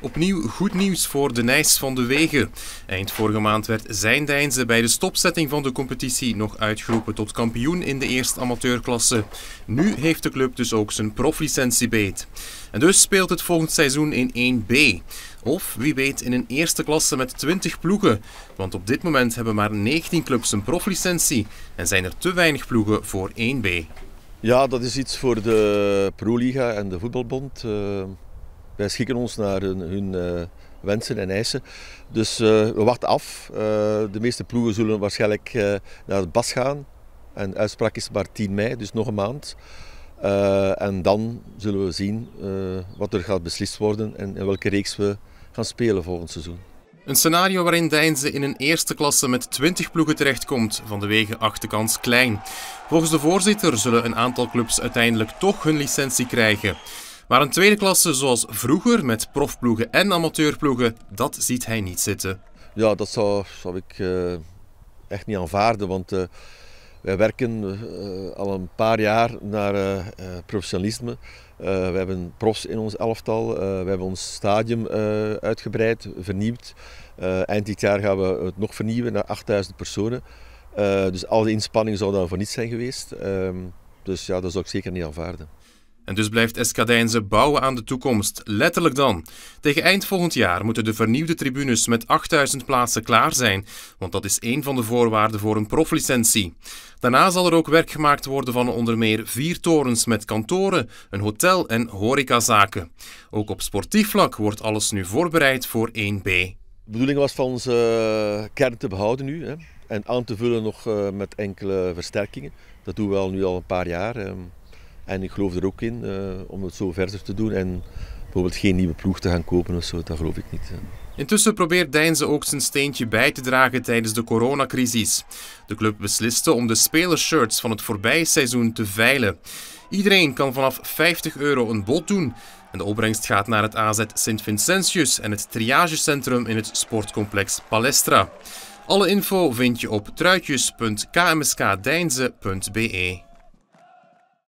Opnieuw goed nieuws voor de Nijs van de Wegen. Eind vorige maand werd zijn Deinze bij de stopzetting van de competitie nog uitgeroepen tot kampioen in de eerste amateurklasse. Nu heeft de club dus ook zijn proflicentie beet. En dus speelt het volgend seizoen in 1B. Of wie weet in een eerste klasse met 20 ploegen. Want op dit moment hebben maar 19 clubs een proflicentie en zijn er te weinig ploegen voor 1B. Ja, dat is iets voor de Pro Liga en de Voetbalbond. Eh, wij schikken ons naar hun, hun eh, wensen en eisen. Dus uh, we wachten af. Eh, de meeste ploegen zullen waarschijnlijk naar het BAS gaan. En de uitspraak is maar 10 mei, dus nog een maand. en dan zullen we zien wat er gaat beslist worden en in welke reeks we gaan spelen volgend seizoen. Een scenario waarin Deinze in een eerste klasse met 20 ploegen terechtkomt, van de wegen achterkans klein. Volgens de voorzitter zullen een aantal clubs uiteindelijk toch hun licentie krijgen. Maar een tweede klasse zoals vroeger, met profploegen en amateurploegen, dat ziet hij niet zitten. Ja, dat zou, zou ik eh, echt niet aanvaarden, want eh, wij werken eh, al een paar jaar naar professionalisme. we hebben profs in ons elftal, we hebben ons stadium uitgebreid, vernieuwd. eind dit jaar gaan we het nog vernieuwen naar 8000 personen. dus al die inspanningen zou dan voor niets zijn geweest. Ehm, dus ja, dat zou ik zeker niet aanvaarden. En dus blijft Escadijnse bouwen aan de toekomst, letterlijk dan. Tegen eind volgend jaar moeten de vernieuwde tribunes met 8000 plaatsen klaar zijn, want dat is één van de voorwaarden voor een proflicentie. Daarna zal er ook werk gemaakt worden van onder meer vier torens met kantoren, een hotel en horecazaken. Ook op sportief vlak wordt alles nu voorbereid voor 1B. De bedoeling was van onze eh, kern te behouden nu hè, en aan te vullen nog eh, met enkele versterkingen. Dat doen we al nu al een paar jaar. Ehm. En ik geloof er ook in eh, om het zo verder te doen. En bijvoorbeeld geen nieuwe ploeg te gaan kopen of zo, dat geloof ik niet. Eh. Intussen probeert Deinze ook zijn steentje bij te dragen tijdens de coronacrisis. De club besliste om de spelershirts van het voorbije seizoen te veilen. Iedereen kan vanaf 50 euro een bod doen. En de opbrengst gaat naar het AZ Sint Vincentius en het triagecentrum in het sportcomplex Palestra. Alle info vind je op truitjes.kmskdeinze.be.